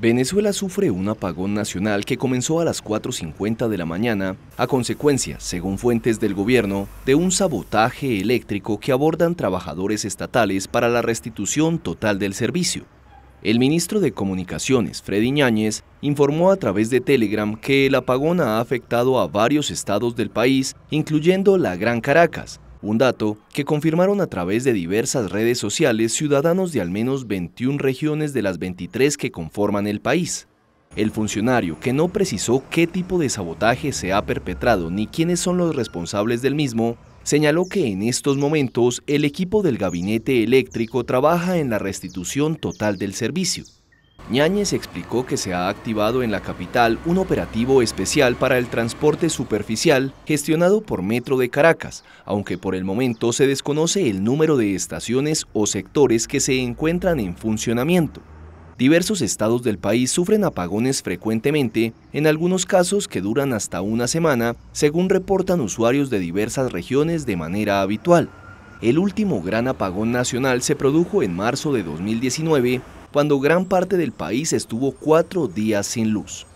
Venezuela sufre un apagón nacional que comenzó a las 4.50 de la mañana a consecuencia, según fuentes del gobierno, de un sabotaje eléctrico que abordan trabajadores estatales para la restitución total del servicio. El ministro de Comunicaciones, Freddy Ñáñez, informó a través de Telegram que el apagón ha afectado a varios estados del país, incluyendo la Gran Caracas, un dato que confirmaron a través de diversas redes sociales ciudadanos de al menos 21 regiones de las 23 que conforman el país. El funcionario, que no precisó qué tipo de sabotaje se ha perpetrado ni quiénes son los responsables del mismo, señaló que en estos momentos el equipo del gabinete eléctrico trabaja en la restitución total del servicio. Ñáñez explicó que se ha activado en la capital un operativo especial para el transporte superficial gestionado por Metro de Caracas, aunque por el momento se desconoce el número de estaciones o sectores que se encuentran en funcionamiento. Diversos estados del país sufren apagones frecuentemente, en algunos casos que duran hasta una semana, según reportan usuarios de diversas regiones de manera habitual. El último gran apagón nacional se produjo en marzo de 2019 cuando gran parte del país estuvo cuatro días sin luz.